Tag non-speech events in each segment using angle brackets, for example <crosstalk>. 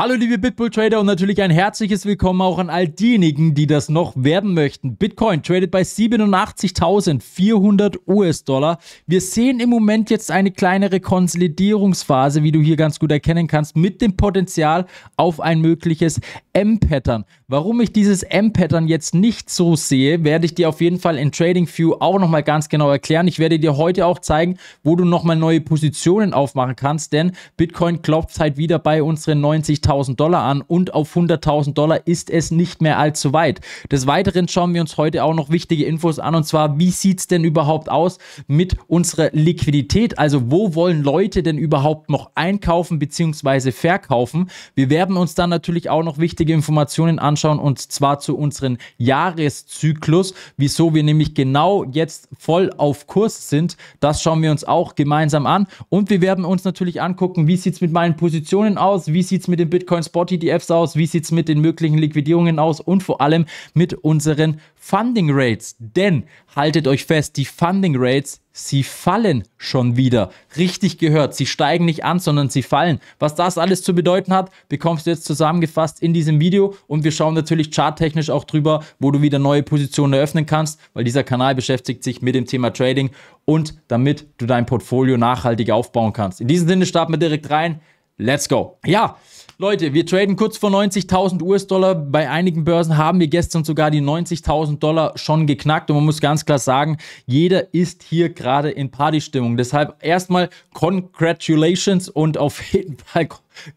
Hallo liebe Bitbull Trader und natürlich ein herzliches Willkommen auch an all diejenigen, die das noch werden möchten. Bitcoin tradet bei 87.400 US-Dollar. Wir sehen im Moment jetzt eine kleinere Konsolidierungsphase, wie du hier ganz gut erkennen kannst, mit dem Potenzial auf ein mögliches M-Pattern. Warum ich dieses M-Pattern jetzt nicht so sehe, werde ich dir auf jeden Fall in Trading View auch nochmal ganz genau erklären. Ich werde dir heute auch zeigen, wo du nochmal neue Positionen aufmachen kannst, denn Bitcoin klopft halt wieder bei unseren 90.000 10.000 Dollar an und auf 100.000 Dollar ist es nicht mehr allzu weit. Des Weiteren schauen wir uns heute auch noch wichtige Infos an und zwar, wie sieht es denn überhaupt aus mit unserer Liquidität? Also wo wollen Leute denn überhaupt noch einkaufen bzw. verkaufen? Wir werden uns dann natürlich auch noch wichtige Informationen anschauen und zwar zu unserem Jahreszyklus, wieso wir nämlich genau jetzt voll auf Kurs sind. Das schauen wir uns auch gemeinsam an und wir werden uns natürlich angucken, wie sieht es mit meinen Positionen aus, wie sieht es mit den Bitcoin Spot ETFs aus? Wie sieht es mit den möglichen Liquidierungen aus? Und vor allem mit unseren Funding Rates. Denn haltet euch fest, die Funding Rates sie fallen schon wieder. Richtig gehört, sie steigen nicht an, sondern sie fallen. Was das alles zu bedeuten hat, bekommst du jetzt zusammengefasst in diesem Video und wir schauen natürlich charttechnisch auch drüber, wo du wieder neue Positionen eröffnen kannst, weil dieser Kanal beschäftigt sich mit dem Thema Trading und damit du dein Portfolio nachhaltig aufbauen kannst. In diesem Sinne starten wir direkt rein. Let's go. Ja, Leute, wir traden kurz vor 90.000 US-Dollar. Bei einigen Börsen haben wir gestern sogar die 90.000 Dollar schon geknackt. Und man muss ganz klar sagen, jeder ist hier gerade in Partystimmung. Deshalb erstmal Congratulations und auf jeden Fall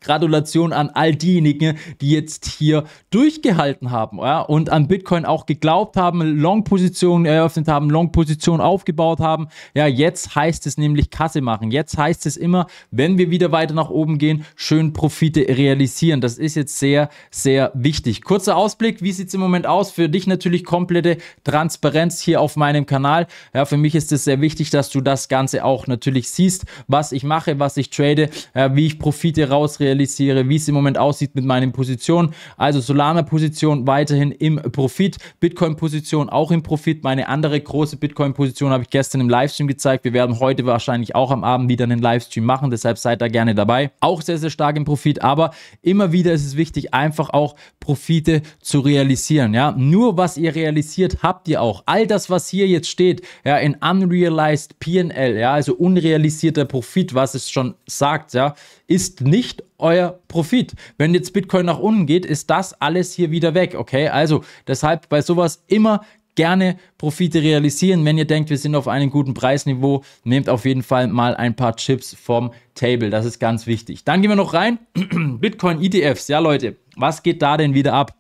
Gratulation an all diejenigen, die jetzt hier durchgehalten haben ja, und an Bitcoin auch geglaubt haben, Long-Positionen eröffnet haben, Long-Positionen aufgebaut haben. Ja, jetzt heißt es nämlich Kasse machen. Jetzt heißt es immer, wenn wir wieder weiter nach oben gehen, schön Profite realisieren. Das ist jetzt sehr, sehr wichtig. Kurzer Ausblick, wie sieht es im Moment aus? Für dich natürlich komplette Transparenz hier auf meinem Kanal. Ja, für mich ist es sehr wichtig, dass du das Ganze auch natürlich siehst, was ich mache, was ich trade, ja, wie ich Profite raus rausrealisiere, wie es im Moment aussieht mit meinen Positionen. Also Solana-Position weiterhin im Profit, Bitcoin-Position auch im Profit. Meine andere große Bitcoin-Position habe ich gestern im Livestream gezeigt. Wir werden heute wahrscheinlich auch am Abend wieder einen Livestream machen, deshalb seid da gerne dabei. Auch sehr, sehr stark im Profit, aber immer wieder ist es wichtig, einfach auch Profite zu realisieren. Ja? Nur was ihr realisiert, habt ihr auch. All das, was hier jetzt steht, ja, in unrealized PL, ja, also unrealisierter Profit, was es schon sagt, ja, ist nicht euer Profit. Wenn jetzt Bitcoin nach unten geht, ist das alles hier wieder weg, okay? Also deshalb bei sowas immer gerne Profite realisieren. Wenn ihr denkt, wir sind auf einem guten Preisniveau, nehmt auf jeden Fall mal ein paar Chips vom Table. Das ist ganz wichtig. Dann gehen wir noch rein. <clears throat> Bitcoin ETFs. Ja, Leute, was geht da denn wieder ab?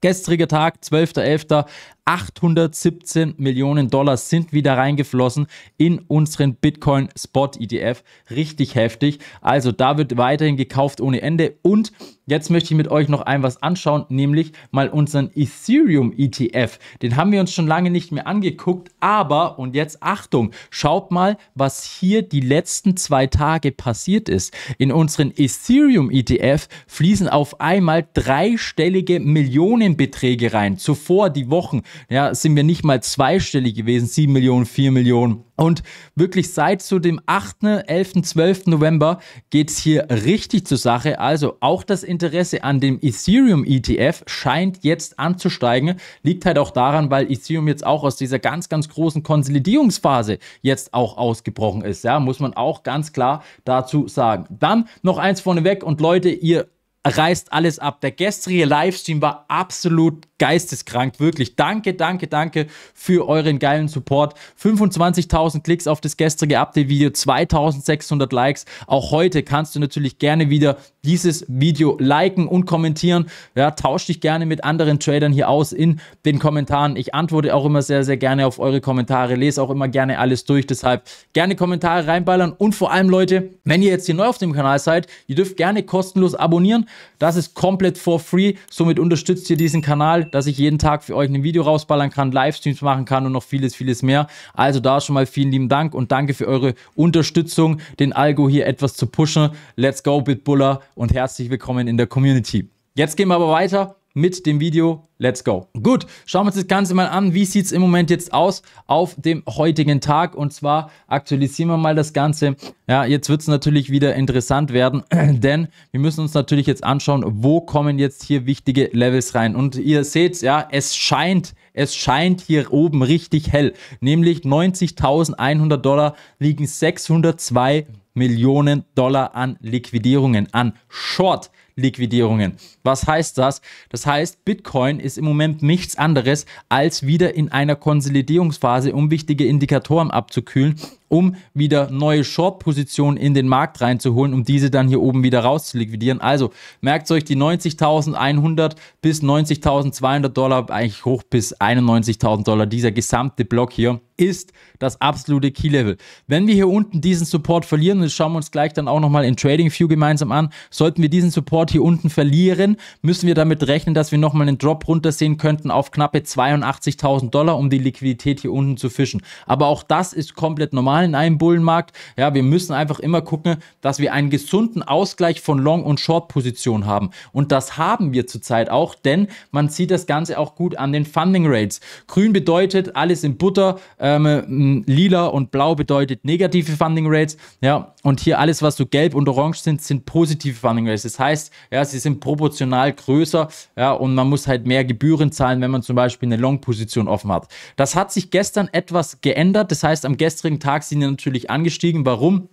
gestriger Tag, 12.11., 817 Millionen Dollar sind wieder reingeflossen in unseren Bitcoin Spot ETF. Richtig heftig. Also da wird weiterhin gekauft ohne Ende. Und jetzt möchte ich mit euch noch ein was anschauen, nämlich mal unseren Ethereum ETF. Den haben wir uns schon lange nicht mehr angeguckt. Aber, und jetzt Achtung, schaut mal, was hier die letzten zwei Tage passiert ist. In unseren Ethereum ETF fließen auf einmal dreistellige Millionenbeträge rein. Zuvor die Wochen ja, sind wir nicht mal zweistellig gewesen, 7 Millionen, 4 Millionen. Und wirklich seit zu dem 8., 11., 12. November geht es hier richtig zur Sache. Also auch das Interesse an dem Ethereum ETF scheint jetzt anzusteigen. Liegt halt auch daran, weil Ethereum jetzt auch aus dieser ganz, ganz großen Konsolidierungsphase jetzt auch ausgebrochen ist. Ja, muss man auch ganz klar dazu sagen. Dann noch eins vorneweg und Leute, ihr reißt alles ab. Der gestrige Livestream war absolut geisteskrank. Wirklich. Danke, danke, danke für euren geilen Support. 25.000 Klicks auf das gestrige Update-Video, 2.600 Likes. Auch heute kannst du natürlich gerne wieder dieses Video liken und kommentieren. Ja, tausch dich gerne mit anderen Tradern hier aus in den Kommentaren. Ich antworte auch immer sehr, sehr gerne auf eure Kommentare, lese auch immer gerne alles durch. Deshalb gerne Kommentare reinballern und vor allem, Leute, wenn ihr jetzt hier neu auf dem Kanal seid, ihr dürft gerne kostenlos abonnieren. Das ist komplett for free. Somit unterstützt ihr diesen Kanal, dass ich jeden Tag für euch ein Video rausballern kann, Livestreams machen kann und noch vieles, vieles mehr. Also da schon mal vielen lieben Dank und danke für eure Unterstützung, den Algo hier etwas zu pushen. Let's go, Bitbuller und herzlich willkommen in der Community. Jetzt gehen wir aber weiter mit dem Video. Let's go. Gut, schauen wir uns das Ganze mal an. Wie sieht es im Moment jetzt aus auf dem heutigen Tag? Und zwar aktualisieren wir mal das Ganze. Ja, jetzt wird es natürlich wieder interessant werden, <clears throat> denn wir müssen uns natürlich jetzt anschauen, wo kommen jetzt hier wichtige Levels rein. Und ihr seht, ja, es scheint, es scheint hier oben richtig hell. Nämlich 90.100 Dollar liegen 602 Millionen Dollar an Liquidierungen, an Short. Liquidierungen. Was heißt das? Das heißt, Bitcoin ist im Moment nichts anderes, als wieder in einer Konsolidierungsphase, um wichtige Indikatoren abzukühlen, um wieder neue Short-Positionen in den Markt reinzuholen, um diese dann hier oben wieder raus zu liquidieren. Also merkt euch die 90.100 bis 90.200 Dollar, eigentlich hoch bis 91.000 Dollar, dieser gesamte Block hier ist das absolute Key-Level. Wenn wir hier unten diesen Support verlieren, das schauen wir uns gleich dann auch nochmal in Trading View gemeinsam an, sollten wir diesen Support hier unten verlieren, müssen wir damit rechnen, dass wir nochmal einen Drop runtersehen könnten auf knappe 82.000 Dollar, um die Liquidität hier unten zu fischen. Aber auch das ist komplett normal in einem Bullenmarkt. Ja, wir müssen einfach immer gucken, dass wir einen gesunden Ausgleich von Long- und Short-Positionen haben. Und das haben wir zurzeit auch, denn man sieht das Ganze auch gut an den Funding Rates. Grün bedeutet, alles in Butter, ähm, lila und blau bedeutet negative Funding Rates. Ja, und hier alles, was so gelb und orange sind, sind positive Funding Rates. Das heißt, ja, sie sind proportional größer. Ja, und man muss halt mehr Gebühren zahlen, wenn man zum Beispiel eine Long-Position offen hat. Das hat sich gestern etwas geändert. Das heißt, am gestrigen Tag sind die natürlich angestiegen. Warum?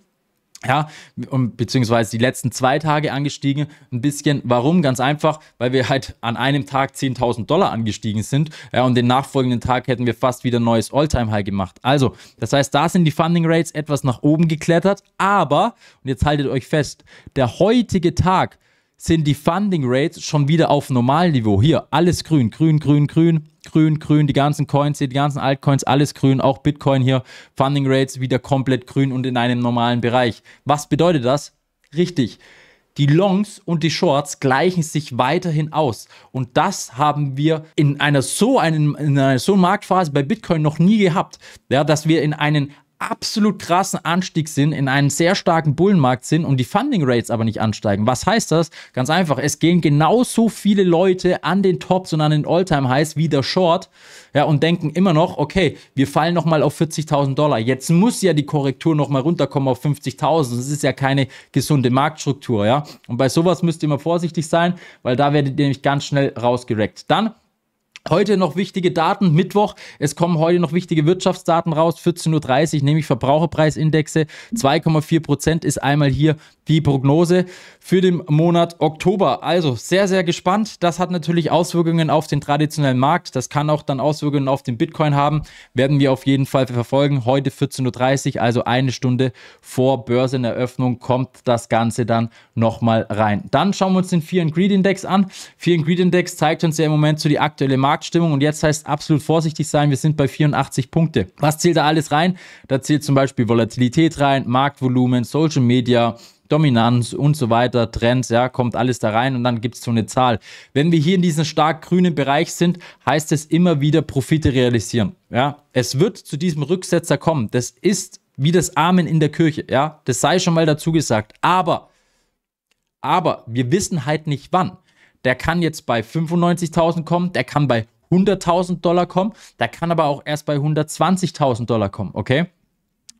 Ja, beziehungsweise die letzten zwei Tage angestiegen. Ein bisschen. Warum? Ganz einfach, weil wir halt an einem Tag 10.000 Dollar angestiegen sind. Ja, und den nachfolgenden Tag hätten wir fast wieder ein neues All-Time-High gemacht. Also, das heißt, da sind die Funding Rates etwas nach oben geklettert. Aber, und jetzt haltet euch fest, der heutige Tag sind die Funding Rates schon wieder auf Normalniveau. Hier, alles grün, grün, grün, grün, grün, grün, die ganzen Coins die ganzen Altcoins, alles grün, auch Bitcoin hier, Funding Rates wieder komplett grün und in einem normalen Bereich. Was bedeutet das? Richtig. Die Longs und die Shorts gleichen sich weiterhin aus. Und das haben wir in einer so, einen, in einer so Marktphase bei Bitcoin noch nie gehabt. Ja, dass wir in einen absolut krassen Anstieg sind, in einem sehr starken Bullenmarkt sind und die Funding Rates aber nicht ansteigen. Was heißt das? Ganz einfach, es gehen genauso viele Leute an den Tops und an den Alltime highs wie der Short ja, und denken immer noch, okay, wir fallen nochmal auf 40.000 Dollar. Jetzt muss ja die Korrektur nochmal runterkommen auf 50.000. Das ist ja keine gesunde Marktstruktur. ja. Und bei sowas müsst ihr immer vorsichtig sein, weil da werdet ihr nämlich ganz schnell rausgereckt. Dann Heute noch wichtige Daten, Mittwoch. Es kommen heute noch wichtige Wirtschaftsdaten raus. 14.30 Uhr, nämlich Verbraucherpreisindexe. 2,4 Prozent ist einmal hier die Prognose für den Monat Oktober. Also sehr, sehr gespannt. Das hat natürlich Auswirkungen auf den traditionellen Markt. Das kann auch dann Auswirkungen auf den Bitcoin haben. Werden wir auf jeden Fall verfolgen. Heute 14.30 Uhr, also eine Stunde vor Börseneröffnung, kommt das Ganze dann nochmal rein. Dann schauen wir uns den Fear and Greed Index an. Fear and Greed Index zeigt uns ja im Moment so die aktuelle Markt Marktstimmung. Und jetzt heißt absolut vorsichtig sein. Wir sind bei 84 Punkte. Was zählt da alles rein? Da zählt zum Beispiel Volatilität rein, Marktvolumen, Social Media, Dominanz und so weiter, Trends, ja, kommt alles da rein und dann gibt es so eine Zahl. Wenn wir hier in diesem stark grünen Bereich sind, heißt es immer wieder Profite realisieren. Ja, es wird zu diesem Rücksetzer kommen. Das ist wie das Amen in der Kirche, ja, das sei schon mal dazu gesagt. Aber, aber wir wissen halt nicht wann der kann jetzt bei 95.000 kommen, der kann bei 100.000 Dollar kommen, der kann aber auch erst bei 120.000 Dollar kommen, okay?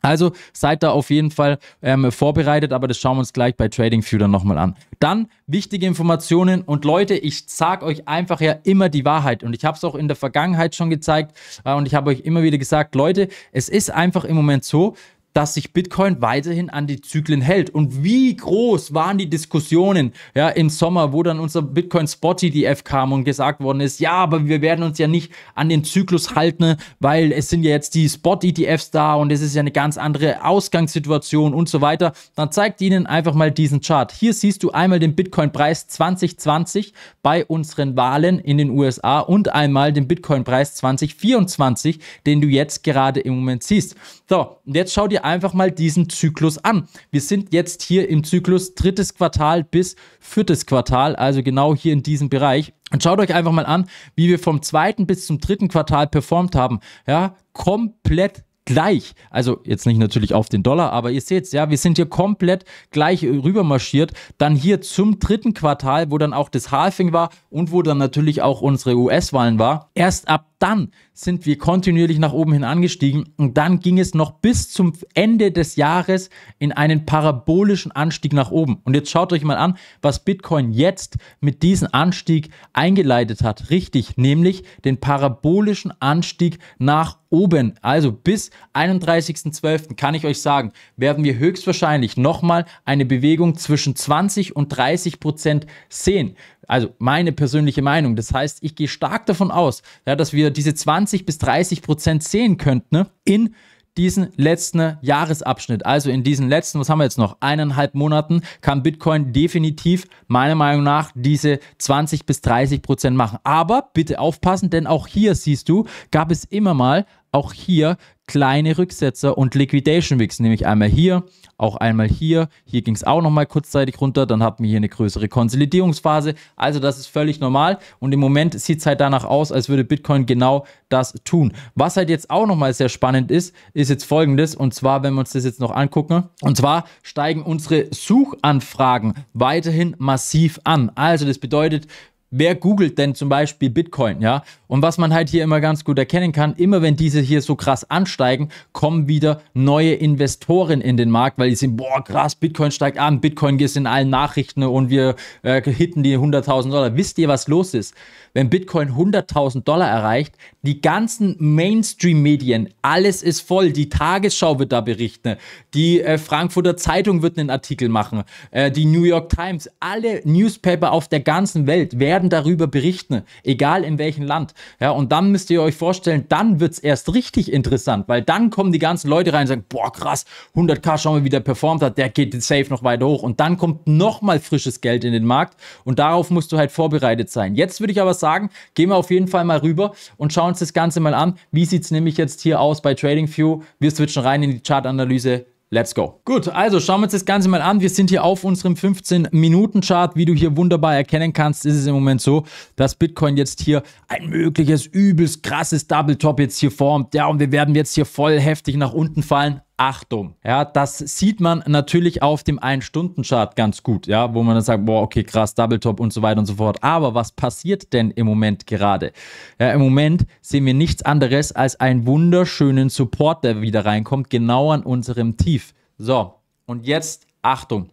Also seid da auf jeden Fall ähm, vorbereitet, aber das schauen wir uns gleich bei Trading Future nochmal an. Dann wichtige Informationen und Leute, ich sage euch einfach ja immer die Wahrheit und ich habe es auch in der Vergangenheit schon gezeigt äh, und ich habe euch immer wieder gesagt, Leute, es ist einfach im Moment so, dass sich Bitcoin weiterhin an die Zyklen hält. Und wie groß waren die Diskussionen ja, im Sommer, wo dann unser Bitcoin Spot ETF kam und gesagt worden ist, ja, aber wir werden uns ja nicht an den Zyklus halten, weil es sind ja jetzt die Spot ETFs da und es ist ja eine ganz andere Ausgangssituation und so weiter. Dann zeigt Ihnen einfach mal diesen Chart. Hier siehst du einmal den Bitcoin-Preis 2020 bei unseren Wahlen in den USA und einmal den Bitcoin-Preis 2024, den du jetzt gerade im Moment siehst. So, und jetzt schau dir einfach mal diesen Zyklus an. Wir sind jetzt hier im Zyklus drittes Quartal bis viertes Quartal, also genau hier in diesem Bereich. Und schaut euch einfach mal an, wie wir vom zweiten bis zum dritten Quartal performt haben. Ja, komplett gleich. Also jetzt nicht natürlich auf den Dollar, aber ihr seht es, ja, wir sind hier komplett gleich rübermarschiert. Dann hier zum dritten Quartal, wo dann auch das Halving war und wo dann natürlich auch unsere US-Wahlen war. Erst ab dann sind wir kontinuierlich nach oben hin angestiegen und dann ging es noch bis zum Ende des Jahres in einen parabolischen Anstieg nach oben. Und jetzt schaut euch mal an, was Bitcoin jetzt mit diesem Anstieg eingeleitet hat. Richtig, nämlich den parabolischen Anstieg nach oben. Also bis 31.12. kann ich euch sagen, werden wir höchstwahrscheinlich nochmal eine Bewegung zwischen 20 und 30 Prozent sehen. Also meine persönliche Meinung. Das heißt, ich gehe stark davon aus, ja, dass wir diese 20 bis 30 Prozent sehen könnten ne, in diesen letzten Jahresabschnitt, also in diesen letzten, was haben wir jetzt noch, eineinhalb Monaten, kann Bitcoin definitiv meiner Meinung nach diese 20 bis 30 Prozent machen. Aber bitte aufpassen, denn auch hier siehst du, gab es immer mal auch hier kleine Rücksetzer und Liquidation Wicks, nämlich einmal hier, auch einmal hier. Hier ging es auch nochmal kurzzeitig runter, dann hatten wir hier eine größere Konsolidierungsphase. Also das ist völlig normal und im Moment sieht es halt danach aus, als würde Bitcoin genau das tun. Was halt jetzt auch nochmal sehr spannend ist, ist jetzt folgendes und zwar, wenn wir uns das jetzt noch angucken, und zwar steigen unsere Suchanfragen weiterhin massiv an. Also das bedeutet, wer googelt denn zum Beispiel Bitcoin, ja? Und was man halt hier immer ganz gut erkennen kann, immer wenn diese hier so krass ansteigen, kommen wieder neue Investoren in den Markt, weil die sehen, boah krass, Bitcoin steigt an, Bitcoin geht in allen Nachrichten und wir äh, hitten die 100.000 Dollar. Wisst ihr, was los ist? Wenn Bitcoin 100.000 Dollar erreicht, die ganzen Mainstream-Medien, alles ist voll. Die Tagesschau wird da berichten, die äh, Frankfurter Zeitung wird einen Artikel machen, äh, die New York Times, alle Newspaper auf der ganzen Welt werden darüber berichten, egal in welchem Land. Ja, und dann müsst ihr euch vorstellen, dann wird es erst richtig interessant, weil dann kommen die ganzen Leute rein und sagen, boah, krass, 100k, schauen wir, wie der performt hat, der geht den Safe noch weiter hoch. Und dann kommt nochmal frisches Geld in den Markt und darauf musst du halt vorbereitet sein. Jetzt würde ich aber sagen, gehen wir auf jeden Fall mal rüber und schauen uns das Ganze mal an. Wie sieht es nämlich jetzt hier aus bei TradingView? Wir switchen rein in die Chartanalyse. Let's go. Gut, also schauen wir uns das Ganze mal an. Wir sind hier auf unserem 15-Minuten-Chart. Wie du hier wunderbar erkennen kannst, ist es im Moment so, dass Bitcoin jetzt hier ein mögliches, übelst krasses Double-Top jetzt hier formt. Ja, und wir werden jetzt hier voll heftig nach unten fallen. Achtung, ja, das sieht man natürlich auf dem 1-Stunden-Chart ganz gut, ja, wo man dann sagt, boah, okay, krass, Double Top und so weiter und so fort. Aber was passiert denn im Moment gerade? Ja, im Moment sehen wir nichts anderes als einen wunderschönen Support, der wieder reinkommt, genau an unserem Tief. So, und jetzt Achtung.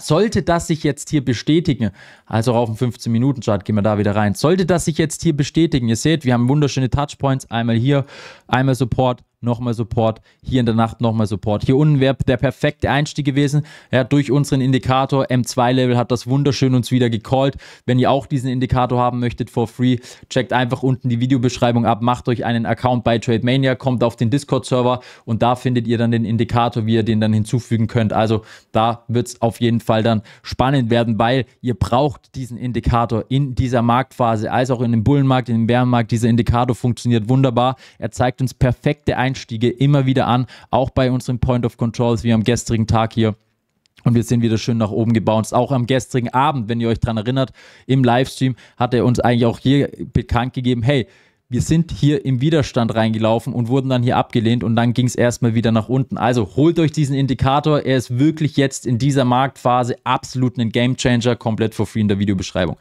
Sollte das sich jetzt hier bestätigen, also auf dem 15-Minuten-Chart gehen wir da wieder rein, sollte das sich jetzt hier bestätigen, ihr seht, wir haben wunderschöne Touchpoints, einmal hier, einmal Support, nochmal Support, hier in der Nacht nochmal Support. Hier unten wäre der perfekte Einstieg gewesen. Ja, durch unseren Indikator M2-Level hat das wunderschön uns wieder gecallt. Wenn ihr auch diesen Indikator haben möchtet for free, checkt einfach unten die Videobeschreibung ab, macht euch einen Account bei TradeMania, kommt auf den Discord-Server und da findet ihr dann den Indikator, wie ihr den dann hinzufügen könnt. Also da wird es auf jeden Fall dann spannend werden, weil ihr braucht diesen Indikator in dieser Marktphase, als auch in dem Bullenmarkt, in dem Bärenmarkt. Dieser Indikator funktioniert wunderbar. Er zeigt uns perfekte Einstiege Einstiege immer wieder an, auch bei unseren Point of Controls wie am gestrigen Tag hier. Und wir sind wieder schön nach oben gebounced. Auch am gestrigen Abend, wenn ihr euch daran erinnert, im Livestream hat er uns eigentlich auch hier bekannt gegeben, hey, wir sind hier im Widerstand reingelaufen und wurden dann hier abgelehnt und dann ging es erstmal wieder nach unten. Also holt euch diesen Indikator. Er ist wirklich jetzt in dieser Marktphase absolut ein Game Changer, komplett for free in der Videobeschreibung.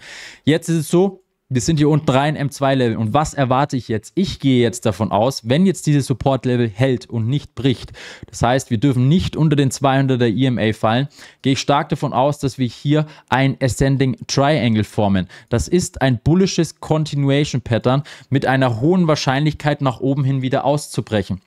Jetzt ist es so, wir sind hier unten rein, M2-Level. Und was erwarte ich jetzt? Ich gehe jetzt davon aus, wenn jetzt dieses Support-Level hält und nicht bricht, das heißt, wir dürfen nicht unter den 200er EMA fallen, gehe ich stark davon aus, dass wir hier ein Ascending Triangle formen. Das ist ein bullisches Continuation Pattern mit einer hohen Wahrscheinlichkeit nach oben hin wieder auszubrechen.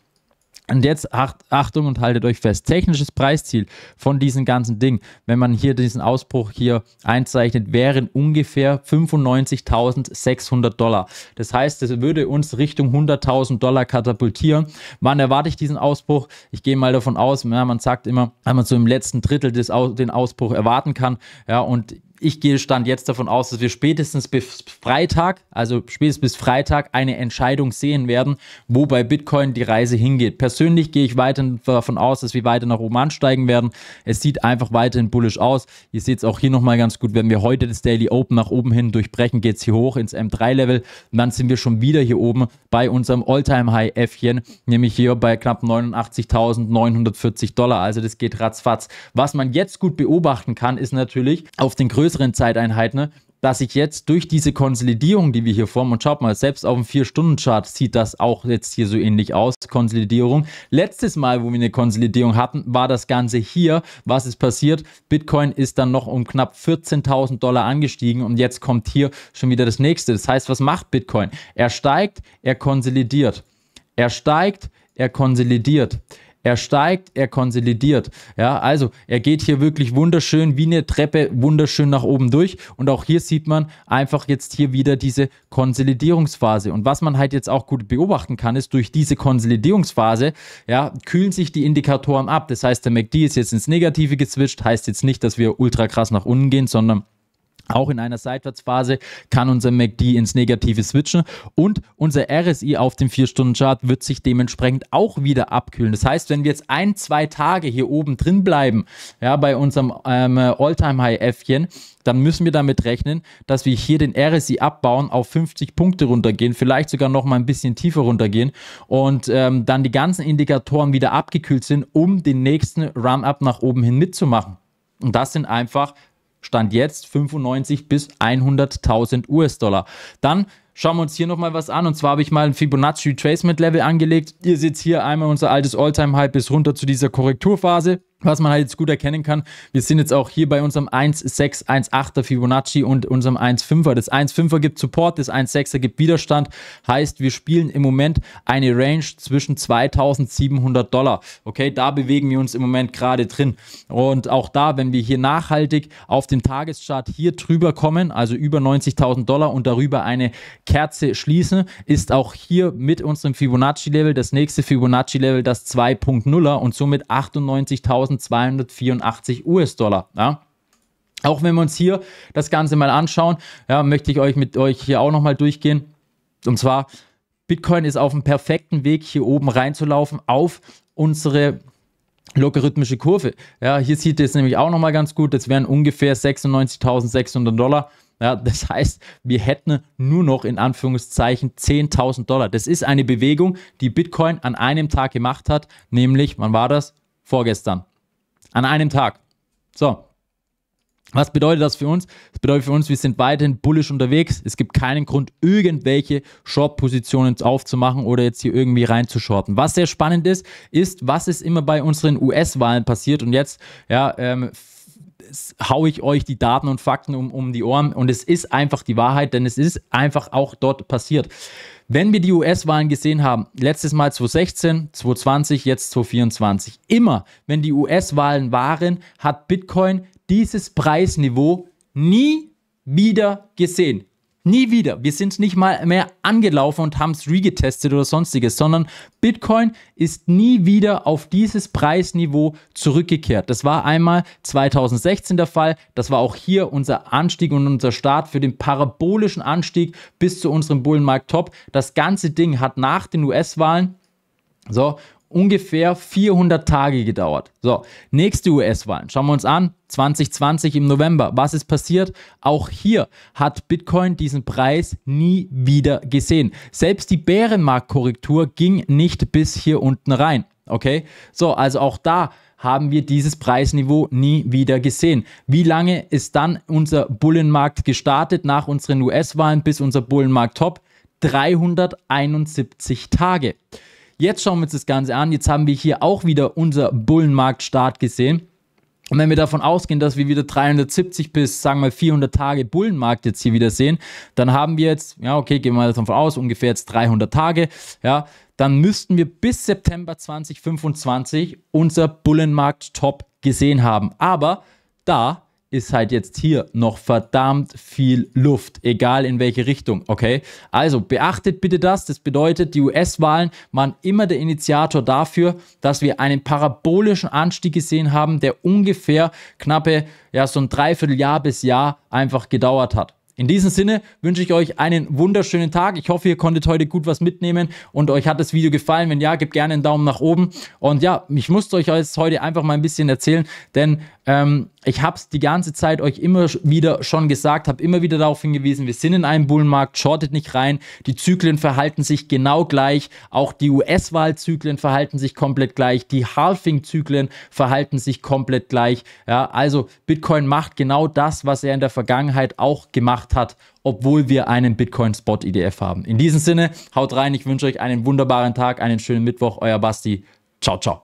Und jetzt acht, Achtung und haltet euch fest. Technisches Preisziel von diesem ganzen Ding, wenn man hier diesen Ausbruch hier einzeichnet, wären ungefähr 95.600 Dollar. Das heißt, es würde uns Richtung 100.000 Dollar katapultieren. Wann erwarte ich diesen Ausbruch? Ich gehe mal davon aus, ja, man sagt immer, wenn man so im letzten Drittel des, den Ausbruch erwarten kann. Ja, und ich gehe Stand jetzt davon aus, dass wir spätestens bis Freitag, also spätestens bis Freitag, eine Entscheidung sehen werden, wo bei Bitcoin die Reise hingeht. Persönlich gehe ich weiterhin davon aus, dass wir weiter nach oben ansteigen werden. Es sieht einfach weiterhin bullish aus. Ihr seht es auch hier nochmal ganz gut, wenn wir heute das Daily Open nach oben hin durchbrechen, geht es hier hoch ins M3-Level und dann sind wir schon wieder hier oben bei unserem All-Time-High-Äffchen, nämlich hier bei knapp 89.940 Dollar. Also das geht ratzfatz. Was man jetzt gut beobachten kann, ist natürlich auf den größten größeren Zeiteinheit, ne, dass ich jetzt durch diese Konsolidierung, die wir hier formen, und schaut mal, selbst auf dem 4-Stunden-Chart sieht das auch jetzt hier so ähnlich aus, Konsolidierung. Letztes Mal, wo wir eine Konsolidierung hatten, war das Ganze hier. Was ist passiert? Bitcoin ist dann noch um knapp 14.000 Dollar angestiegen und jetzt kommt hier schon wieder das nächste. Das heißt, was macht Bitcoin? Er steigt, er konsolidiert. Er steigt, er konsolidiert er steigt, er konsolidiert. Ja, also er geht hier wirklich wunderschön wie eine Treppe wunderschön nach oben durch und auch hier sieht man einfach jetzt hier wieder diese Konsolidierungsphase und was man halt jetzt auch gut beobachten kann, ist durch diese Konsolidierungsphase, ja, kühlen sich die Indikatoren ab. Das heißt, der MACD ist jetzt ins Negative gezwitscht, heißt jetzt nicht, dass wir ultra krass nach unten gehen, sondern auch in einer Seitwärtsphase kann unser MACD ins Negative switchen und unser RSI auf dem 4-Stunden-Chart wird sich dementsprechend auch wieder abkühlen. Das heißt, wenn wir jetzt ein, zwei Tage hier oben drin bleiben, ja, bei unserem ähm, All-Time-High-Äffchen, dann müssen wir damit rechnen, dass wir hier den RSI abbauen, auf 50 Punkte runtergehen, vielleicht sogar noch mal ein bisschen tiefer runtergehen und ähm, dann die ganzen Indikatoren wieder abgekühlt sind, um den nächsten Run-Up nach oben hin mitzumachen. Und das sind einfach Stand jetzt 95 bis 100.000 US-Dollar. Dann schauen wir uns hier nochmal was an. Und zwar habe ich mal ein Fibonacci Retracement Level angelegt. Ihr seht hier einmal unser altes Alltime high bis runter zu dieser Korrekturphase. Was man halt jetzt gut erkennen kann, wir sind jetzt auch hier bei unserem 1,6, 1,8er Fibonacci und unserem 1,5er. Das 1,5er gibt Support, das 1,6er gibt Widerstand. Heißt, wir spielen im Moment eine Range zwischen 2700 Dollar. Okay, da bewegen wir uns im Moment gerade drin. Und auch da, wenn wir hier nachhaltig auf dem Tageschart hier drüber kommen, also über 90.000 Dollar und darüber eine Kerze schließen, ist auch hier mit unserem Fibonacci-Level das nächste Fibonacci-Level das 2.0er und somit 98.000 1284 US-Dollar. Ja. Auch wenn wir uns hier das Ganze mal anschauen, ja, möchte ich euch mit euch hier auch nochmal durchgehen. Und zwar, Bitcoin ist auf dem perfekten Weg, hier oben reinzulaufen auf unsere logarithmische Kurve. Ja, hier sieht ihr es nämlich auch nochmal ganz gut. Das wären ungefähr 96.600 Dollar. Ja, das <laughs> heißt, wir hätten nur noch in Anführungszeichen 10.000 Dollar. Das ist eine Bewegung, die Bitcoin an einem Tag gemacht hat, nämlich, wann war das? Vorgestern. An einem Tag. So. Was bedeutet das für uns? Das bedeutet für uns, wir sind weiterhin bullisch unterwegs. Es gibt keinen Grund, irgendwelche Short-Positionen aufzumachen oder jetzt hier irgendwie reinzuschorten. Was sehr spannend ist, ist, was ist immer bei unseren US-Wahlen passiert und jetzt, ja, ähm, haue ich euch die Daten und Fakten um, um die Ohren. Und es ist einfach die Wahrheit, denn es ist einfach auch dort passiert. Wenn wir die US-Wahlen gesehen haben, letztes Mal 2016, 2020, jetzt 2024, immer wenn die US-Wahlen waren, hat Bitcoin dieses Preisniveau nie wieder gesehen. Nie wieder. Wir sind nicht mal mehr angelaufen und haben es regetestet oder sonstiges, sondern Bitcoin ist nie wieder auf dieses Preisniveau zurückgekehrt. Das war einmal 2016 der Fall. Das war auch hier unser Anstieg und unser Start für den parabolischen Anstieg bis zu unserem Bullenmarkt Top. Das ganze Ding hat nach den US-Wahlen so, ungefähr 400 Tage gedauert. So, nächste US-Wahlen. Schauen wir uns an. 2020 im November. Was ist passiert? Auch hier hat Bitcoin diesen Preis nie wieder gesehen. Selbst die Bärenmarktkorrektur ging nicht bis hier unten rein. Okay? So, also auch da haben wir dieses Preisniveau nie wieder gesehen. Wie lange ist dann unser Bullenmarkt gestartet nach unseren US-Wahlen bis unser Bullenmarkt-Top? 371 Tage. Jetzt schauen wir uns das Ganze an. Jetzt haben wir hier auch wieder unser Bullenmarktstart gesehen. Und wenn wir davon ausgehen, dass wir wieder 370 bis, sagen wir, mal, 400 Tage Bullenmarkt jetzt hier wieder sehen, dann haben wir jetzt, ja, okay, gehen wir mal davon aus, ungefähr jetzt 300 Tage, ja, dann müssten wir bis September 2025 unser Bullenmarkt-Top gesehen haben. Aber da ist halt jetzt hier noch verdammt viel Luft, egal in welche Richtung, okay? Also beachtet bitte das. Das bedeutet, die US-Wahlen waren immer der Initiator dafür, dass wir einen parabolischen Anstieg gesehen haben, der ungefähr knappe, ja, so ein Dreivierteljahr bis Jahr einfach gedauert hat. In diesem Sinne wünsche ich euch einen wunderschönen Tag. Ich hoffe, ihr konntet heute gut was mitnehmen und euch hat das Video gefallen. Wenn ja, gebt gerne einen Daumen nach oben. Und ja, ich musste euch jetzt heute einfach mal ein bisschen erzählen, denn ähm, ich habe es die ganze Zeit euch immer wieder schon gesagt, habe immer wieder darauf hingewiesen, wir sind in einem Bullenmarkt, shortet nicht rein. Die Zyklen verhalten sich genau gleich. Auch die US-Wahlzyklen verhalten sich komplett gleich. Die Halving-Zyklen verhalten sich komplett gleich. Ja, also Bitcoin macht genau das, was er in der Vergangenheit auch gemacht hat gemacht hat, obwohl wir einen Bitcoin Spot ETF haben. In diesem Sinne, haut rein, ich wünsche euch einen wunderbaren Tag, einen schönen Mittwoch, euer Basti. Ciao, ciao.